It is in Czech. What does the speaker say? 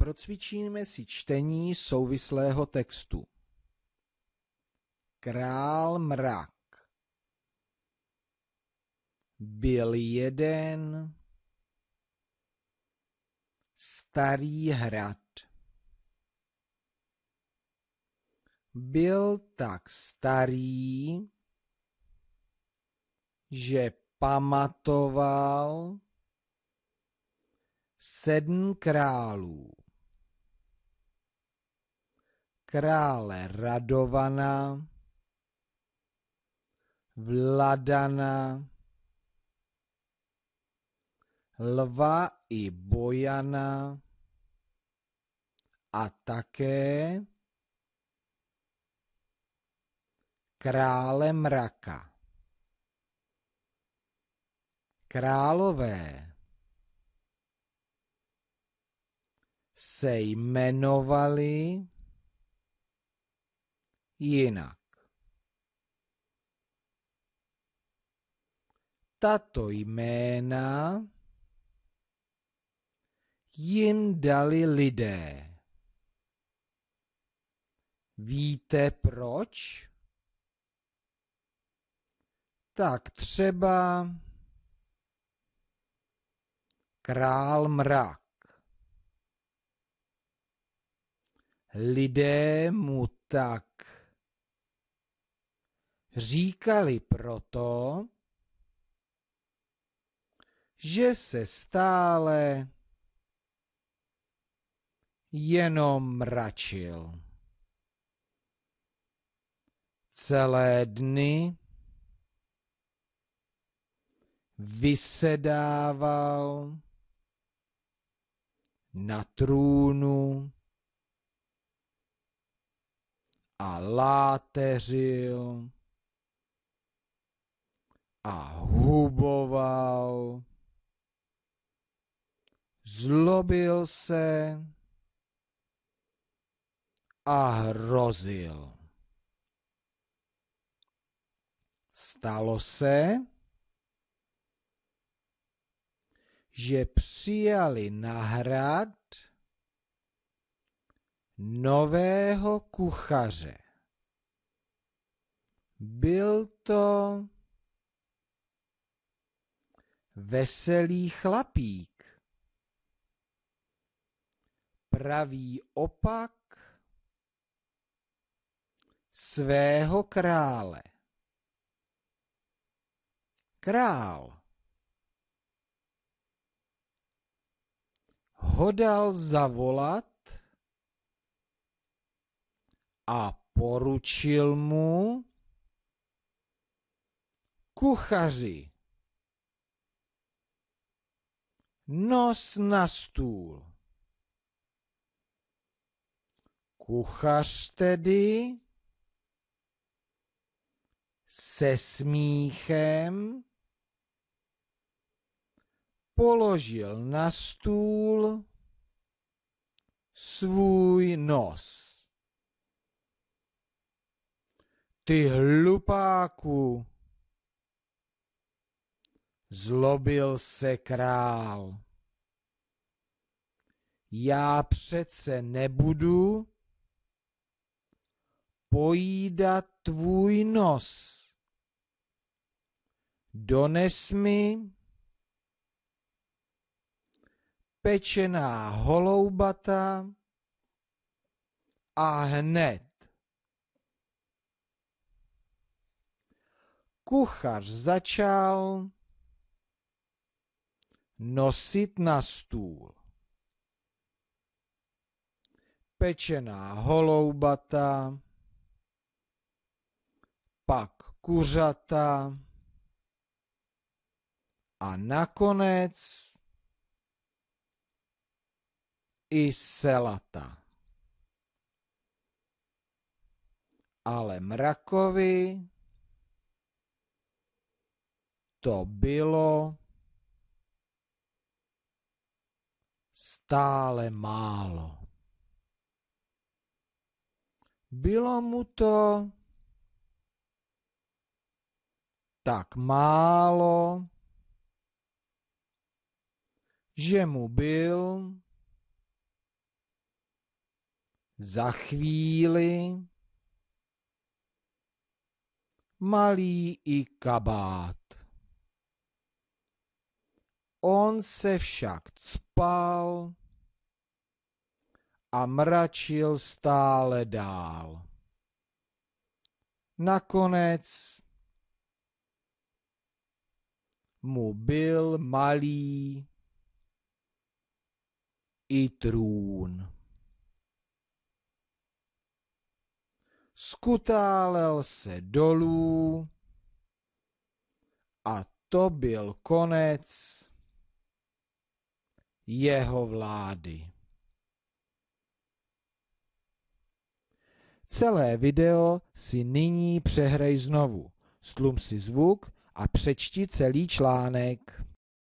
Procvičíme si čtení souvislého textu. Král mrak byl jeden starý hrad. Byl tak starý, že pamatoval sedm králů krále Radovana, Vladana, Lva i Bojana a také krále mraka. Králové se jmenovali jinak. Tato jména jim dali lidé. Víte proč? Tak třeba král mrak. Lidé mu tak Říkali proto, že se stále jenom mračil. Celé dny vysedával na trůnu a láteřil a huboval. Zlobil se a hrozil. Stalo se, že přijali na hrad nového kuchaře. Byl to veselý chlapík. Pravý opak svého krále. Král Hodal zavolat a poručil mu kuchaři nos na stůl. Kuchař tedy se smíchem položil na stůl svůj nos. Ty hlupáku, Zlobil se král. Já přece nebudu pojídat tvůj nos. Dones mi pečená holoubata a hned. Kuchař začal nosit na stůl. Pečená holoubata, pak kuřata a nakonec i selata. Ale mrakovi to bylo stále málo. Bylo mu to tak málo, že mu byl za chvíli malý i kabát. On se však cpal a mračil stále dál. Nakonec mu byl malý i trůn. Skutálel se dolů a to byl konec jeho vlády. Celé video si nyní přehraj znovu. Slum si zvuk a přečti celý článek.